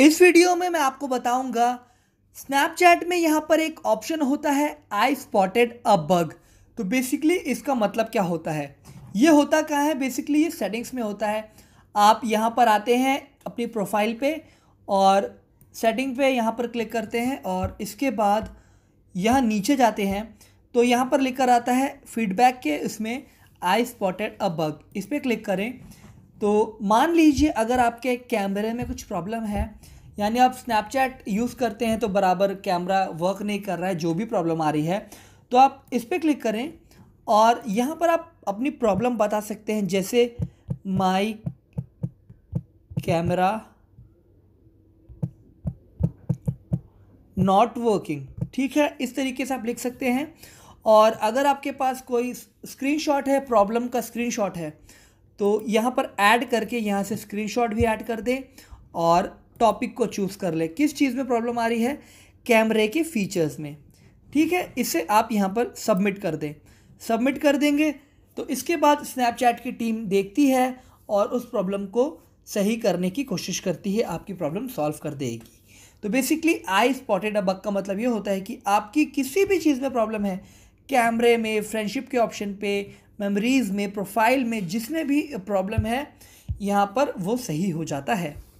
इस वीडियो में मैं आपको बताऊंगा स्नैपचैट में यहाँ पर एक ऑप्शन होता है आई स्पॉटेड अ बग तो बेसिकली इसका मतलब क्या होता है ये होता क्या है बेसिकली ये सेटिंग्स में होता है आप यहाँ पर आते हैं अपनी प्रोफाइल पे और सेटिंग पे यहाँ पर क्लिक करते हैं और इसके बाद यहाँ नीचे जाते हैं तो यहाँ पर लेकर आता है फीडबैक के इसमें आई स्पॉटेड अ बग इस पर क्लिक करें तो मान लीजिए अगर आपके कैमरे में कुछ प्रॉब्लम है यानी आप स्नैपचैट यूज़ करते हैं तो बराबर कैमरा वर्क नहीं कर रहा है जो भी प्रॉब्लम आ रही है तो आप इस पर क्लिक करें और यहाँ पर आप अपनी प्रॉब्लम बता सकते हैं जैसे माई कैमरा नॉट वर्किंग ठीक है इस तरीके से आप लिख सकते हैं और अगर आपके पास कोई स्क्रीनशॉट है प्रॉब्लम का स्क्रीनशॉट है तो यहाँ पर ऐड करके यहाँ से स्क्रीनशॉट भी ऐड कर दें और टॉपिक को चूज़ कर लें किस चीज़ में प्रॉब्लम आ रही है कैमरे के फीचर्स में ठीक है इसे आप यहाँ पर सबमिट कर दें सबमिट कर देंगे तो इसके बाद स्नैपचैट की टीम देखती है और उस प्रॉब्लम को सही करने की कोशिश करती है आपकी प्रॉब्लम सॉल्व कर देगी तो बेसिकली आई स्पॉटेड अबक बग का मतलब ये होता है कि आपकी किसी भी चीज़ में प्रॉब्लम है कैमरे में फ्रेंडशिप के ऑप्शन पे मेमोरीज़ में प्रोफाइल में जिसने भी प्रॉब्लम है यहाँ पर वो सही हो जाता है